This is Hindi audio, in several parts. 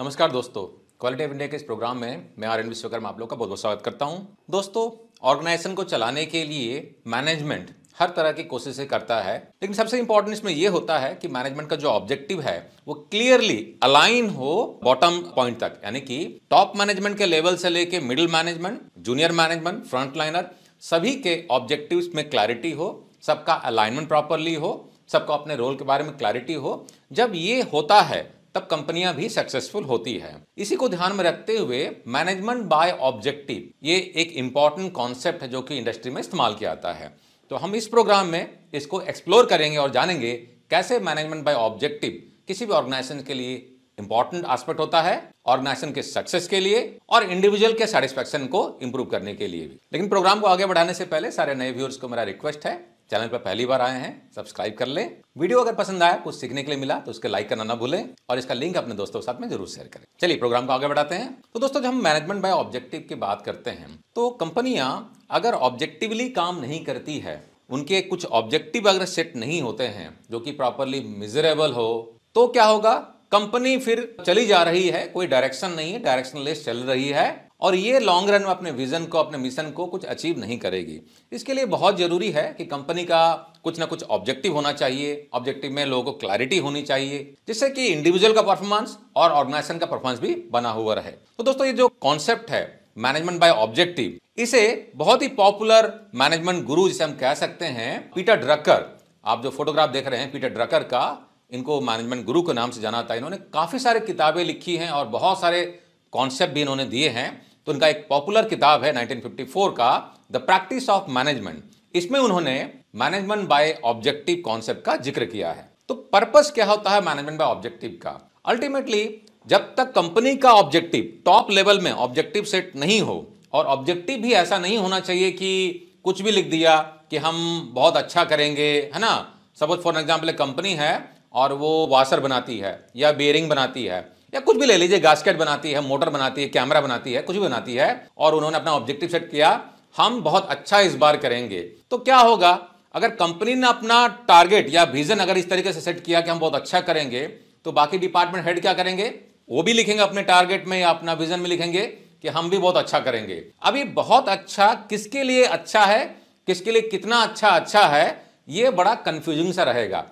नमस्कार दोस्तों क्वालिटी ऑफ इंडिया के इस प्रोग्राम में मैं आर एन विश्वकर्मा आप लोग का बहुत बहुत स्वागत करता हूँ दोस्तों ऑर्गेनाइजेशन को चलाने के लिए मैनेजमेंट हर तरह की कोशिशें करता है लेकिन सबसे इंपॉर्टेंट इसमें यह होता है कि मैनेजमेंट का जो ऑब्जेक्टिव है वो क्लियरली अलाइन हो बॉटम पॉइंट तक यानी कि टॉप मैनेजमेंट के लेवल से लेके middle management junior management front liner सभी के ऑब्जेक्टिव में क्लैरिटी हो सबका अलाइनमेंट प्रॉपरली हो सबको अपने रोल के बारे में क्लैरिटी हो जब ये होता है तब कंपनियां भी सक्सेसफुल होती है इसी को ध्यान में रखते हुए मैनेजमेंट बाय ऑब्जेक्टिव ये एक इंपॉर्टेंट कॉन्सेप्ट है जो कि इंडस्ट्री में इस्तेमाल किया जाता है तो हम इस प्रोग्राम में इसको एक्सप्लोर करेंगे और जानेंगे कैसे मैनेजमेंट बाय ऑब्जेक्टिव किसी भी ऑर्गेनाइजेशन के लिए इंपॉर्टेंट एस्पेक्ट होता है ऑर्गेनाइजेशन के सक्सेस के लिए और इंडिविजुअल के सेटिस्फेक्शन को इंप्रूव करने के लिए भी लेकिन प्रोग्राम को आगे बढ़ाने से पहले सारे नए व्यूअर्स को मेरा रिक्वेस्ट है चैनल पर पहली बार आए हैं सब्सक्राइब कर लें वीडियो अगर पसंद आया कुछ सीखने के लिए मिला तो उसके लाइक करना ना भूलें और इसका लिंक अपने दोस्तों के साथ में जरूर शेयर करें चलिए प्रोग्राम को आगे बढ़ाते हैं तो दोस्तों जब हम मैनेजमेंट बाय ऑब्जेक्टिव की बात करते हैं तो कंपनियां अगर ऑब्जेक्टिवली काम नहीं करती है उनके कुछ ऑब्जेक्टिव अगर सेट नहीं होते हैं जो कि प्रॉपरली मिजरेबल हो तो क्या होगा कंपनी फिर चली जा रही है कोई डायरेक्शन नहीं है लेस चल रही है और ये लॉन्ग रन में अपने विजन को अपने मिशन को कुछ अचीव नहीं करेगी इसके लिए बहुत ज़रूरी है कि कंपनी का कुछ ना कुछ ऑब्जेक्टिव होना चाहिए ऑब्जेक्टिव में लोगों को क्लैरिटी होनी चाहिए जिससे कि इंडिविजुअल का परफॉर्मेंस और ऑर्गेनाइजेशन का परफॉर्मेंस भी बना हुआ रहे तो दोस्तों ये जो कॉन्सेप्ट है मैनेजमेंट बाय ऑब्जेक्टिव इसे बहुत ही पॉपुलर मैनेजमेंट गुरु जिसे हम कह सकते हैं पीटर ड्रकर आप जो फोटोग्राफ देख रहे हैं पीटर ड्रकर का इनको मैनेजमेंट गुरु के नाम से जाना था इन्होंने काफ़ी सारी किताबें लिखी हैं और बहुत सारे कॉन्सेप्ट भी इन्होंने दिए हैं तो उनका एक पॉपुलर किताब है 1954 का द प्रैक्टिस ऑफ मैनेजमेंट इसमें उन्होंने मैनेजमेंट बाय ऑब्जेक्टिव कॉन्सेप्ट का जिक्र किया है तो पर्पस क्या होता है मैनेजमेंट बाय ऑब्जेक्टिव का अल्टीमेटली जब तक कंपनी का ऑब्जेक्टिव टॉप लेवल में ऑब्जेक्टिव सेट नहीं हो और ऑब्जेक्टिव भी ऐसा नहीं होना चाहिए कि कुछ भी लिख दिया कि हम बहुत अच्छा करेंगे है ना सपोज फॉर एग्जाम्पल एक कंपनी है और वो वाशर बनाती है या बेयरिंग बनाती है या कुछ भी ले लीजिए गास्केट बनाती है मोटर बनाती है कैमरा बनाती है कुछ भी बनाती है और उन्होंने अपना ऑब्जेक्टिव सेट किया हम बहुत अच्छा इस बार करेंगे तो क्या होगा अगर कंपनी ने अपना टारगेट या विजन अगर इस तरीके से सेट किया कि हम बहुत अच्छा करेंगे तो बाकी डिपार्टमेंट हेड क्या करेंगे वो भी लिखेंगे अपने टारगेट में या अपना विजन में लिखेंगे कि हम भी बहुत अच्छा करेंगे अभी बहुत अच्छा किसके लिए अच्छा है किसके लिए कितना अच्छा अच्छा है ये बड़ा कंफ्यूजिंग सा रहेगा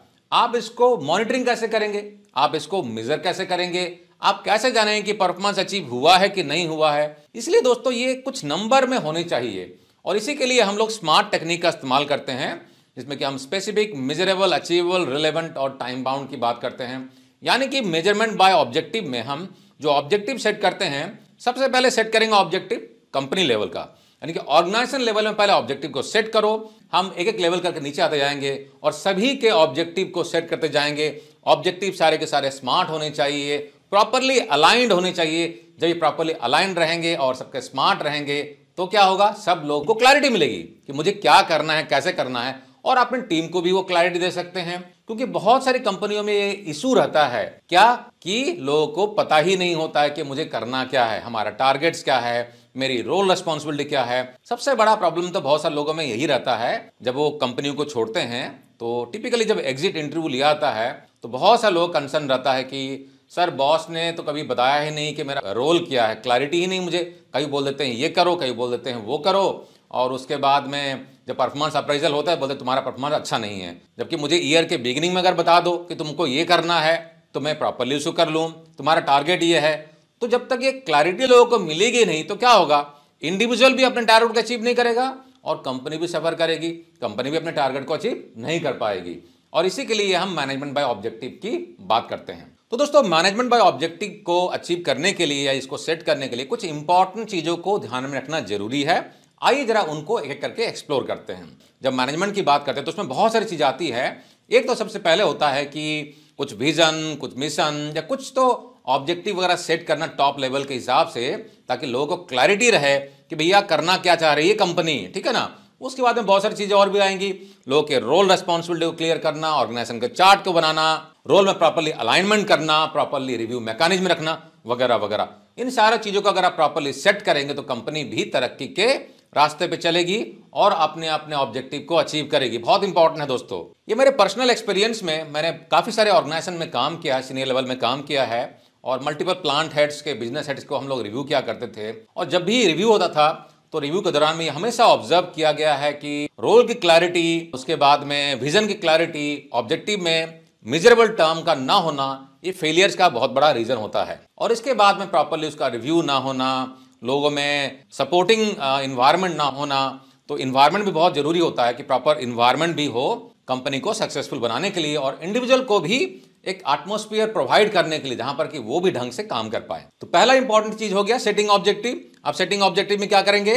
आप इसको मॉनिटरिंग कैसे करेंगे आप इसको मेजर कैसे करेंगे आप कैसे जानेंगे कि परफॉर्मेंस अचीव हुआ है कि नहीं हुआ है इसलिए दोस्तों ये कुछ नंबर में होने चाहिए और इसी के लिए हम लोग स्मार्ट टेक्निक का इस्तेमाल करते हैं जिसमें कि हम स्पेसिफिक मेजरेबल अचीवेबल रिलेवेंट और टाइम बाउंड की बात करते हैं यानी कि मेजरमेंट बाय ऑब्जेक्टिव में हम जो ऑब्जेक्टिव सेट करते हैं सबसे पहले सेट करेंगे ऑब्जेक्टिव कंपनी लेवल का यानी कि ऑर्गेनाइजेशन लेवल में पहले ऑब्जेक्टिव को सेट करो हम एक एक लेवल करके नीचे आते जाएंगे और सभी के ऑब्जेक्टिव को सेट करते जाएंगे ऑब्जेक्टिव सारे के सारे स्मार्ट होने चाहिए प्रॉपरली अलाइंड होने चाहिए जब ये प्रॉपरली अलाइंड रहेंगे और सबके स्मार्ट रहेंगे तो क्या होगा सब लोगों को क्लैरिटी मिलेगी कि मुझे क्या करना है कैसे करना है और अपनी टीम को भी वो क्लैरिटी दे सकते हैं क्योंकि बहुत सारी कंपनियों में ये इशू रहता है क्या कि लोगों को पता ही नहीं होता है कि मुझे करना क्या है हमारा टारगेट्स क्या है मेरी रोल रिस्पॉन्सिबिलिटी क्या है सबसे बड़ा प्रॉब्लम तो बहुत सारे लोगों में यही रहता है जब वो कंपनियों को छोड़ते हैं तो टिपिकली जब एग्जिट इंटरव्यू लिया आता है तो बहुत सारे लोग कंसर्न रहता है कि सर बॉस ने तो कभी बताया ही नहीं कि मेरा रोल क्या है क्लैरिटी ही नहीं मुझे कभी बोल देते हैं ये करो कभी बोल देते हैं वो करो और उसके बाद में जब परफॉर्मेंस अप्रेजल होता है बोलते तुम्हारा परफॉर्मेंस अच्छा नहीं है जबकि मुझे ईयर के बिगिनिंग में अगर बता दो कि तुमको ये करना है तो मैं प्रॉपरली उसको कर लूँ तुम्हारा टारगेट ये है तो जब तक ये क्लैरिटी लोगों को मिलेगी नहीं तो क्या होगा इंडिविजुअल भी अपने टारगेट को अचीव नहीं करेगा और कंपनी भी सफ़र करेगी कंपनी भी अपने टारगेट को अचीव नहीं कर पाएगी और इसी के लिए हम मैनेजमेंट बाय ऑब्जेक्टिव की बात करते हैं तो दोस्तों मैनेजमेंट बाय ऑब्जेक्टिव को अचीव करने के लिए या इसको सेट करने के लिए कुछ इंपॉर्टेंट चीज़ों को ध्यान में रखना जरूरी है आइए जरा उनको एक एक करके एक्सप्लोर करते हैं जब मैनेजमेंट की बात करते हैं तो उसमें बहुत सारी चीज़ आती है एक तो सबसे पहले होता है कि कुछ विजन कुछ मिशन या कुछ तो ऑब्जेक्टिव वगैरह सेट करना टॉप लेवल के हिसाब से ताकि लोगों को क्लैरिटी रहे कि भैया करना क्या चाह रही है कंपनी ठीक है ना उसके बाद में बहुत सारी चीज़ें और भी आएंगी लोगों के रोल रेस्पॉन्सिबिलिटी को क्लियर करना ऑर्गेनाइजेशन के चार्ट को बनाना रोल में प्रॉपरली अलाइनमेंट करना प्रॉपरली रिव्यू मैकेनिज्म रखना वगैरह वगैरह इन सारा चीज़ों को अगर आप प्रॉपरली सेट करेंगे तो कंपनी भी तरक्की के रास्ते पे चलेगी और अपने अपने ऑब्जेक्टिव को अचीव करेगी बहुत इंपॉर्टेंट है दोस्तों ये मेरे पर्सनल एक्सपीरियंस में मैंने काफ़ी सारे ऑर्गेनाइजेशन में काम किया है सीनियर लेवल में काम किया है और मल्टीपल प्लांट हेड्स के बिजनेस हेड्स को हम लोग रिव्यू किया करते थे और जब भी रिव्यू होता था तो रिव्यू के दौरान में हमेशा ऑब्जर्व किया गया है कि रोल की क्लैरिटी उसके बाद में विजन की क्लैरिटी ऑब्जेक्टिव में मिजरेबल टर्म का ना होना ये फेलियर्स का बहुत बड़ा रीजन होता है और इसके बाद में प्रॉपरली उसका रिव्यू ना होना लोगों में सपोर्टिंग इन्वायरमेंट ना होना तो इन्वायरमेंट भी बहुत जरूरी होता है कि प्रॉपर इन्वायरमेंट भी हो कंपनी को सक्सेसफुल बनाने के लिए और इंडिविजुअल को भी एक एटमोस्फियर प्रोवाइड करने के लिए जहां पर कि वो भी ढंग से काम कर पाए तो पहला इंपॉर्टेंट चीज हो गया सेटिंग ऑब्जेक्टिव अब सेटिंग ऑब्जेक्टिव में क्या करेंगे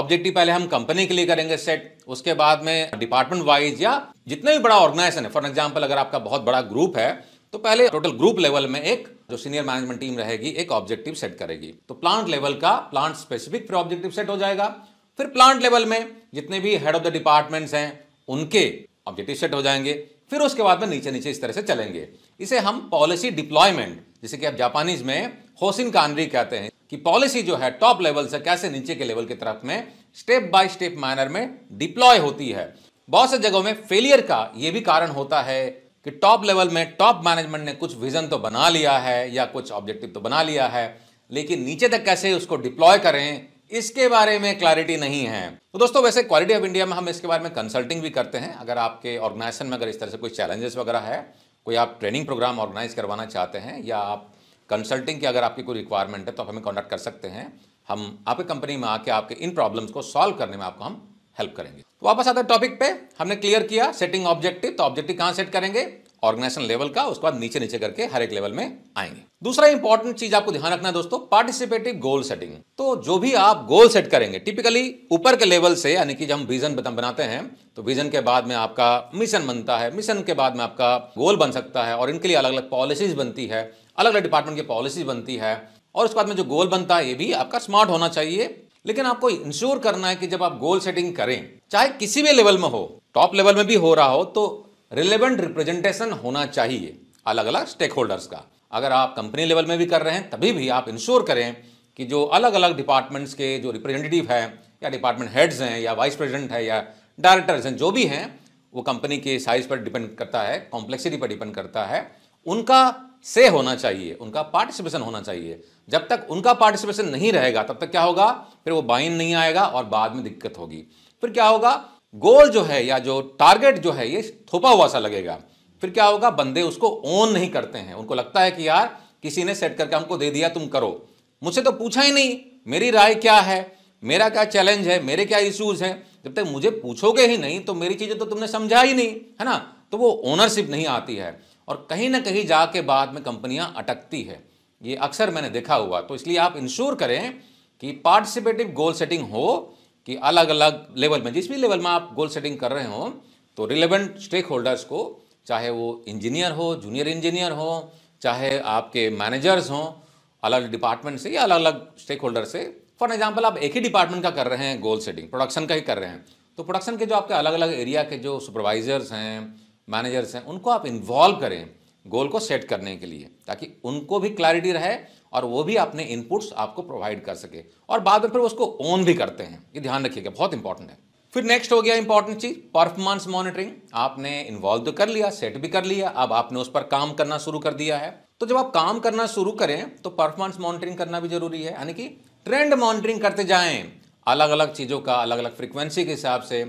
ऑब्जेक्टिव पहले हम कंपनी के लिए करेंगे सेट उसके बाद में डिपार्टमेंट वाइज या जितना भी बड़ा ऑर्गेनाइजेशन है फॉर एग्जाम्पल अगर आपका बहुत बड़ा ग्रुप है तो पहले टोटल ग्रुप लेवल में एक जो सीनियर मैनेजमेंट टीम रहेगी एक ऑब्जेक्टिव सेट करेगी तो प्लांट लेवल का प्लांट स्पेसिफिक फिर ऑब्जेक्टिव सेट हो जाएगा फिर प्लांट लेवल में जितने भी हेड ऑफ द डिपार्टमेंट्स हैं उनके ऑब्जेक्टिव सेट हो जाएंगे फिर उसके बाद में नीचे नीचे इस तरह से चलेंगे इसे हम पॉलिसी डिप्लॉयमेंट जिसे कि आप जापानीज में होसिन कानरी कहते हैं कि पॉलिसी जो है टॉप लेवल से कैसे नीचे के लेवल की तरफ में स्टेप बाय स्टेप मैनर में डिप्लॉय होती है बहुत से जगहों में फेलियर का यह भी कारण होता है कि टॉप लेवल में टॉप मैनेजमेंट ने कुछ विजन तो बना लिया है या कुछ ऑब्जेक्टिव तो बना लिया है लेकिन नीचे तक कैसे उसको डिप्लॉय करें इसके बारे में क्लैरिटी नहीं है तो दोस्तों वैसे क्वालिटी ऑफ इंडिया में हम इसके बारे में कंसल्टिंग भी करते हैं अगर आपके ऑर्गेनाइजेशन में अगर इस तरह से कोई चैलेंजेस वगैरह है कोई आप ट्रेनिंग प्रोग्राम ऑर्गेनाइज करवाना चाहते हैं या आप कंसल्टिंग की अगर आपकी कोई रिक्वायरमेंट है तो आप हमें कॉन्टैक्ट कर सकते हैं हम आपकी कंपनी में आके आपके इन प्रॉब्लम्स को सॉल्व करने में आपको हम हेल्प करेंगे तो वापस आते हैं टॉपिक पे हमने क्लियर किया सेटिंग ऑब्जेक्टिव तो ऑब्जेक्टिव कहाँ सेट करेंगे ऑर्गेनाइजेशन लेवल का उसके बाद नीचे नीचे करके हर एक लेवल में आएंगे दूसरा इंपॉर्टेंट चीज आपको ध्यान रखना है दोस्तों पार्टिसिपेटिव गोल सेटिंग तो जो भी आप गोल सेट करेंगे टिपिकली ऊपर के लेवल से यानी कि जब हम विजन बनाते हैं तो विजन के बाद में आपका मिशन बनता है मिशन के बाद में आपका गोल बन सकता है और इनके लिए अलग अलग पॉलिसीज बनती है अलग अलग डिपार्टमेंट की पॉलिसी बनती है और उसके बाद में जो गोल बनता है ये भी आपका स्मार्ट होना चाहिए लेकिन आपको इंश्योर करना है कि जब आप गोल सेटिंग करें चाहे किसी भी लेवल में हो टॉप लेवल में भी हो रहा हो तो रिलेवेंट रिप्रेजेंटेशन होना चाहिए अलग अलग स्टेक होल्डर्स का अगर आप कंपनी लेवल में भी कर रहे हैं तभी भी आप इंश्योर करें कि जो अलग अलग डिपार्टमेंट्स के जो रिप्रेजेंटेटिव हैं या डिपार्टमेंट हेड्स हैं या वाइस प्रेजिडेंट है या डायरेक्टर्स हैं जो भी हैं वो कंपनी के साइज पर डिपेंड करता है कॉम्प्लेक्सिटी पर डिपेंड करता है उनका से होना चाहिए उनका पार्टिसिपेशन होना चाहिए जब तक उनका पार्टिसिपेशन नहीं रहेगा तब तक क्या होगा फिर वो बाइन नहीं आएगा और बाद में दिक्कत होगी फिर क्या होगा गोल जो है या जो टारगेट जो है ये थोपा हुआ सा लगेगा फिर क्या होगा बंदे उसको ओन नहीं करते हैं उनको लगता है कि यार किसी ने सेट करके हमको दे दिया तुम करो मुझसे तो पूछा ही नहीं मेरी राय क्या है मेरा क्या चैलेंज है मेरे क्या इश्यूज हैं जब तक मुझे पूछोगे ही नहीं तो मेरी चीज़ें तो तुमने समझा ही नहीं है ना तो वो ओनरशिप नहीं आती है और कहीं ना कहीं जाके बाद में कंपनियां अटकती है ये अक्सर मैंने देखा हुआ तो इसलिए आप इंश्योर करें कि पार्टिसिपेटिव गोल सेटिंग हो कि अलग अलग लेवल में जिस भी लेवल में आप गोल सेटिंग कर रहे हो तो रिलेवेंट स्टेक होल्डर्स को चाहे वो इंजीनियर हो जूनियर इंजीनियर हो चाहे आपके मैनेजर्स हों अलग अलग डिपार्टमेंट से या अलग अलग स्टेक होल्डर से फॉर एग्जाम्पल आप एक ही डिपार्टमेंट का कर रहे हैं गोल सेटिंग प्रोडक्शन का ही कर रहे हैं तो प्रोडक्शन के जो आपके अलग अलग एरिया के जो सुपरवाइजर्स हैं मैनेजर्स हैं उनको आप इन्वॉल्व करें गोल को सेट करने के लिए ताकि उनको भी क्लैरिटी रहे और वो भी अपने इनपुट्स आपको प्रोवाइड कर सके और बाद में फिर उसको ओन भी करते हैं ये ध्यान रखिएगा बहुत इंपॉर्टेंट है फिर नेक्स्ट हो गया इंपॉर्टेंट चीज परफॉर्मेंस मॉनिटरिंग आपने इन्वॉल्व तो कर लिया सेट भी कर लिया अब आपने उस पर काम करना शुरू कर दिया है तो जब आप काम करना शुरू करें तो परफॉर्मेंस मॉनिटरिंग करना भी जरूरी है यानी कि ट्रेंड मॉनिटरिंग करते जाएं अलग अलग चीज़ों का अलग अलग फ्रिक्वेंसी के हिसाब से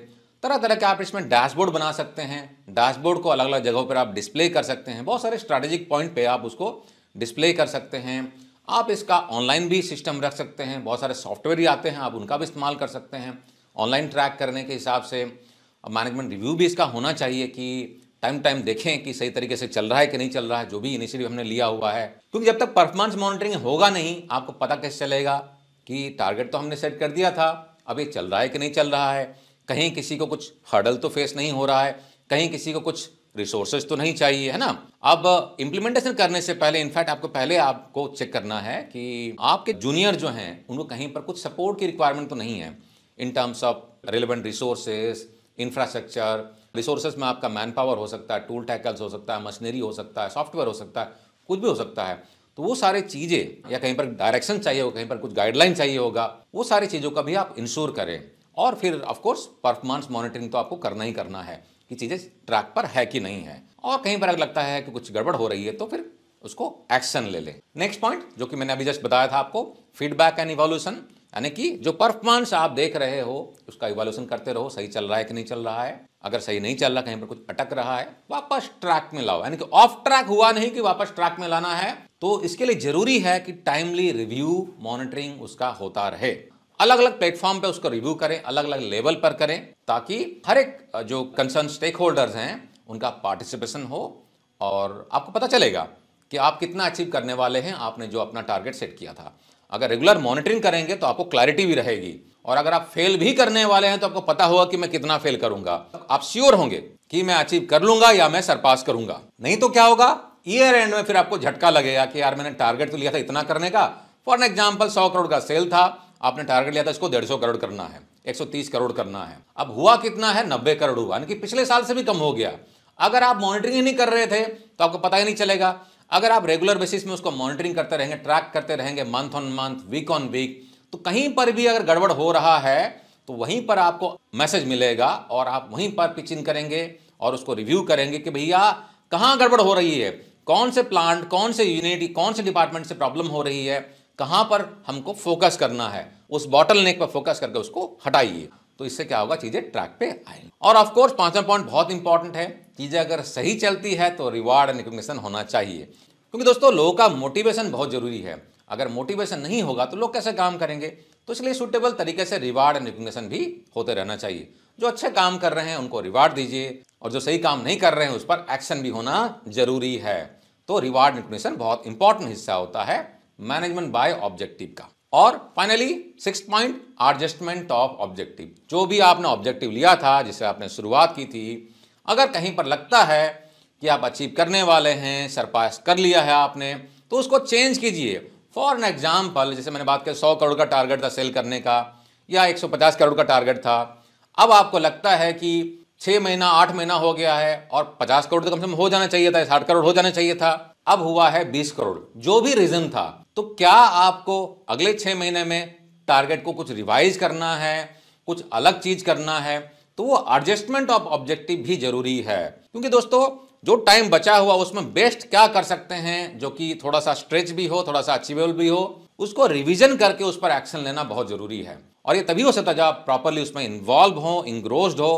तरह तरह के आप इसमें डैशबोर्ड बना सकते हैं डैशबोर्ड को अलग अलग जगहों पर आप डिस्प्ले कर सकते हैं बहुत सारे स्ट्रैटेजिक पॉइंट पे आप उसको डिस्प्ले कर सकते हैं आप इसका ऑनलाइन भी सिस्टम रख सकते हैं बहुत सारे सॉफ्टवेयर ही आते हैं आप उनका भी इस्तेमाल कर सकते हैं ऑनलाइन ट्रैक करने के हिसाब से मैनेजमेंट रिव्यू भी इसका होना चाहिए कि टाइम टाइम देखें कि सही तरीके से चल रहा है कि नहीं चल रहा है जो भी इनिशिएटिव हमने लिया हुआ है क्योंकि जब तक परफॉर्मेंस मॉनिटरिंग होगा नहीं आपको पता कैसे चलेगा कि टारगेट तो हमने सेट कर दिया था अब ये चल रहा है कि नहीं चल रहा है कहीं किसी को कुछ हर्डल तो फेस नहीं हो रहा है कहीं किसी को कुछ रिसोर्सेज तो नहीं चाहिए है ना अब इम्प्लीमेंटेशन करने से पहले इनफैक्ट आपको पहले आपको चेक करना है कि आपके जूनियर जो हैं उनको कहीं पर कुछ सपोर्ट की रिक्वायरमेंट तो नहीं है in terms of relevant resources infrastructure resources में आपका मैन पावर हो सकता है टूल टैकल्स हो सकता है मशीनरी हो सकता है सॉफ्टवेयर हो सकता है कुछ भी हो सकता है तो वो सारे चीज़ें या कहीं पर डायरेक्शन चाहिए होगा कहीं पर कुछ गाइडलाइन चाहिए होगा वो सारी चीज़ों का भी आप इंश्योर करें और फिर ऑफकोर्स परफॉर्मेंस मॉनिटरिंग तो आपको करना ही करना है कि चीज़ें ट्रैक पर है कि नहीं है और कहीं पर अगर लगता है कि कुछ गड़बड़ हो रही है तो फिर उसको एक्शन ले लें नेक्स्ट पॉइंट जो कि मैंने अभी जस्ट बताया था आपको फीडबैक एंड इवोल्यूशन यानी कि जो परफॉर्मेंस आप देख रहे हो उसका इवोल्यूशन करते रहो सही चल रहा है कि नहीं चल रहा है अगर सही नहीं चल रहा कहीं पर कुछ अटक रहा है वापस ट्रैक में लाओ यानी कि ऑफ ट्रैक हुआ नहीं कि वापस ट्रैक में लाना है तो इसके लिए जरूरी है कि टाइमली रिव्यू मॉनिटरिंग उसका होता रहे अलग अलग प्लेटफॉर्म पे उसको रिव्यू करें अलग अलग लेवल पर करें ताकि हर एक जो कंसर्न स्टेक होल्डर्स हैं उनका पार्टिसिपेशन हो और आपको पता चलेगा कि आप कितना अचीव करने वाले हैं आपने जो अपना टारगेट सेट किया था अगर रेगुलर मॉनिटरिंग करेंगे तो आपको क्लैरिटी भी रहेगी और अगर आप फेल भी करने वाले हैं तो आपको पता होगा कि मैं कितना फेल करूंगा आप श्योर होंगे कि मैं अचीव कर लूंगा या मैं सरपास करूंगा नहीं तो क्या होगा ईयर एंड में फिर आपको झटका लगेगा कि यार मैंने टारगेट तो लिया था इतना करने का फॉर एन एग्जाम्पल सौ करोड़ का सेल था आपने टारगेट लिया था इसको डेढ़ करोड़ करना है 130 करोड़ करना है अब हुआ कितना है नब्बे करोड़ हुआ यानी कि पिछले साल से भी कम हो गया अगर आप मॉनिटरिंग ही नहीं कर रहे थे तो आपको पता ही नहीं चलेगा अगर आप रेगुलर बेसिस में उसको मॉनिटरिंग करते रहेंगे ट्रैक करते रहेंगे month on month week on week तो कहीं पर भी अगर गड़बड़ हो रहा है तो वहीं पर आपको मैसेज मिलेगा और आप वहीं पर पिच करेंगे और उसको रिव्यू करेंगे कि भैया कहाँ गड़बड़ हो रही है कौन से प्लांट कौन से यूनिट कौन से डिपार्टमेंट से प्रॉब्लम हो रही है कहां पर हमको फोकस करना है उस बॉटल नेक पर फोकस करके उसको हटाइए तो इससे क्या होगा चीज़ें ट्रैक पे आएंगी और ऑफ कोर्स पांचवा पॉइंट बहुत इंपॉर्टेंट है चीज़ें अगर सही चलती है तो रिवार्ड एंड होना चाहिए क्योंकि दोस्तों लोगों का मोटिवेशन बहुत ज़रूरी है अगर मोटिवेशन नहीं होगा तो लोग कैसे काम करेंगे तो इसलिए सुटेबल तरीके से रिवार्ड एंड रिकग्निशन भी होते रहना चाहिए जो अच्छे काम कर रहे हैं उनको रिवार्ड दीजिए और जो सही काम नहीं कर रहे हैं उस पर एक्शन भी होना जरूरी है तो रिवार्ड रिकग्निशन बहुत इंपॉर्टेंट हिस्सा होता है मैनेजमेंट बाय ऑब्जेक्टिव का और finally six point adjustment of objective जो भी आपने ऑब्जेक्टिव लिया था जिससे आपने शुरुआत की थी अगर कहीं पर लगता है कि आप अचीव करने वाले हैं सरपास कर लिया है आपने तो उसको चेंज कीजिए फॉर एन एग्जाम्पल जैसे मैंने बात की सौ करोड़ का टारगेट था सेल करने का या एक करोड़ का टारगेट था अब आपको लगता है कि छः महीना आठ महीना हो गया है और पचास करोड़ तो कम से कम हो जाना चाहिए था साठ करोड़ हो जाना चाहिए था अब हुआ है 20 करोड़ जो भी रीजन था तो क्या आपको अगले छह महीने में टारगेट को कुछ रिवाइज करना है कुछ अलग चीज करना है तो वो एडजस्टमेंट ऑफ ऑब्जेक्टिव भी जरूरी है क्योंकि दोस्तों जो टाइम बचा हुआ उसमें बेस्ट क्या कर सकते हैं जो कि थोड़ा सा स्ट्रेच भी हो थोड़ा सा अचीवेबल भी हो उसको रिविजन करके उस पर एक्शन लेना बहुत जरूरी है और ये तभी हो सकता है जब आप प्रॉपरली उसमें इन्वॉल्व हो इंग्रोस्ड हो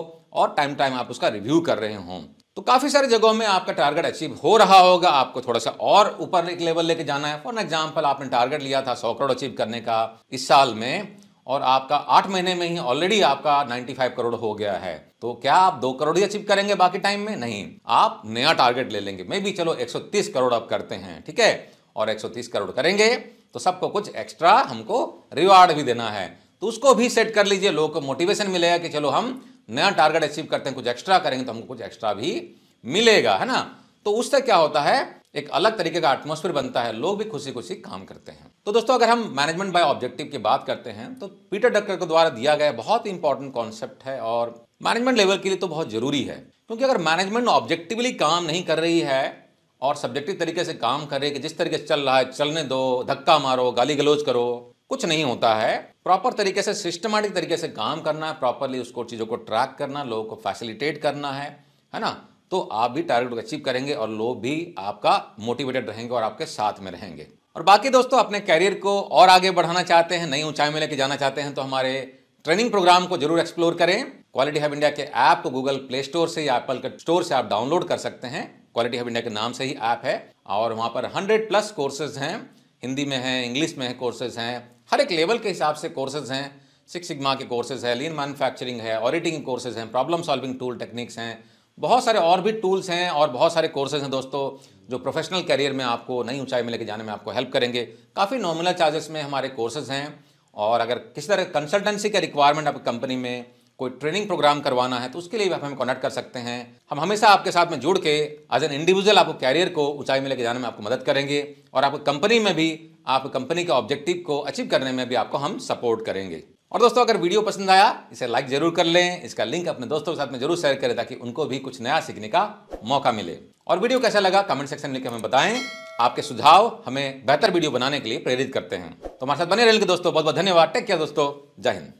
और टाइम टाइम आप उसका रिव्यू कर रहे हों तो काफ़ी सारी जगहों में आपका टारगेट अचीव हो रहा होगा आपको थोड़ा सा और ऊपर एक लेवल लेके जाना है फॉर एग्जाम्पल आपने टारगेट लिया था सौ करोड़ अचीव करने का इस साल में और आपका आठ महीने में ही ऑलरेडी आपका 95 करोड़ हो गया है तो क्या आप दो करोड़ ही अचीव करेंगे बाकी टाइम में नहीं आप नया टारगेट ले लेंगे मे भी चलो 130 करोड़ आप करते हैं ठीक है और 130 करोड़ करेंगे तो सबको कुछ एक्स्ट्रा हमको रिवार्ड भी देना है तो उसको भी सेट कर लीजिए लोगों को मोटिवेशन मिलेगा कि चलो हम नया टारगेट अचीव करते हैं कुछ एक्स्ट्रा करेंगे तो हमको कुछ एक्स्ट्रा भी मिलेगा है ना तो उससे क्या होता है एक अलग तरीके का एटमोसफेयर बनता है लोग भी खुशी खुशी काम करते हैं तो दोस्तों अगर हम मैनेजमेंट बाय ऑब्जेक्टिव की बात करते हैं तो पीटर डक्कर के द्वारा दिया गया बहुत ही इंपॉर्टेंट कॉन्सेप्ट है और मैनेजमेंट लेवल के लिए तो बहुत जरूरी है क्योंकि अगर मैनेजमेंट ऑब्जेक्टिवली काम नहीं कर रही है और सब्जेक्टिव तरीके से काम कर रही है कि जिस तरीके से चल रहा है चलने दो धक्का मारो गाली गलोज करो कुछ नहीं होता है प्रॉपर तरीके से सिस्टमेटिक तरीके से काम करना है प्रॉपरली उसको चीज़ों को ट्रैक करना लोगों को फैसिलिटेट करना है है ना तो आप भी टारगेट को अचीव करेंगे और लोग भी आपका मोटिवेटेड रहेंगे और आपके साथ में रहेंगे और बाकी दोस्तों अपने कैरियर को और आगे बढ़ाना चाहते हैं नई ऊंचाई में लेके जाना चाहते हैं तो हमारे ट्रेनिंग प्रोग्राम को जरूर एक्सप्लोर करें क्वालिटी हब इंडिया के ऐप को गूगल प्ले स्टोर से या एप्पल के स्टोर से आप डाउनलोड कर सकते हैं क्वालिटी हब इंडिया के नाम से ही ऐप है और वहाँ पर हंड्रेड प्लस कोर्सेज हैं हिंदी में है इंग्लिश में है कोर्सेज हैं हर एक लेवल के हिसाब से कोर्सेज हैं सिक्स सिग्मा के कोर्सेज हैं लीन मैन्युफैक्चरिंग है ऑडिटिंग कोर्सेज हैं प्रॉब्लम सॉल्विंग टूल टेक्निक्स हैं बहुत सारे और भी टूल्स हैं और बहुत सारे कोर्सेज हैं दोस्तों जो प्रोफेशनल करियर में आपको नई ऊंचाई में लेके जाने में आपको हेल्प करेंगे काफ़ी नॉमिनल चार्जेस में हमारे कोर्सेज हैं और अगर किसी तरह कंसल्टेंसी का रिक्वायरमेंट आपकी कंपनी में कोई ट्रेनिंग प्रोग्राम करवाना है तो उसके लिए भी आप हमें कॉन्टैक्ट कर सकते हैं हम हमेशा आपके साथ में जुड़ के एज एन इंडिविजुअल आपको कैरियर को ऊंचाई में लेके जाने में आपको मदद करेंगे और आपको कंपनी में भी आप कंपनी के ऑब्जेक्टिव को अचीव करने में भी आपको हम सपोर्ट करेंगे और दोस्तों अगर वीडियो पसंद आया इसे लाइक जरूर कर लें इसका लिंक अपने दोस्तों के साथ में जरूर शेयर करें ताकि उनको भी कुछ नया सीखने का मौका मिले और वीडियो कैसा लगा कमेंट सेक्शन में लिखकर हमें बताएं आपके सुझाव हमें बेहतर वीडियो बनाने के लिए प्रेरित करते हैं तो हमारे साथ बने रहेंगे दोस्तों बहुत बहुत धन्यवाद टेक केयर दोस्तों जय हिंद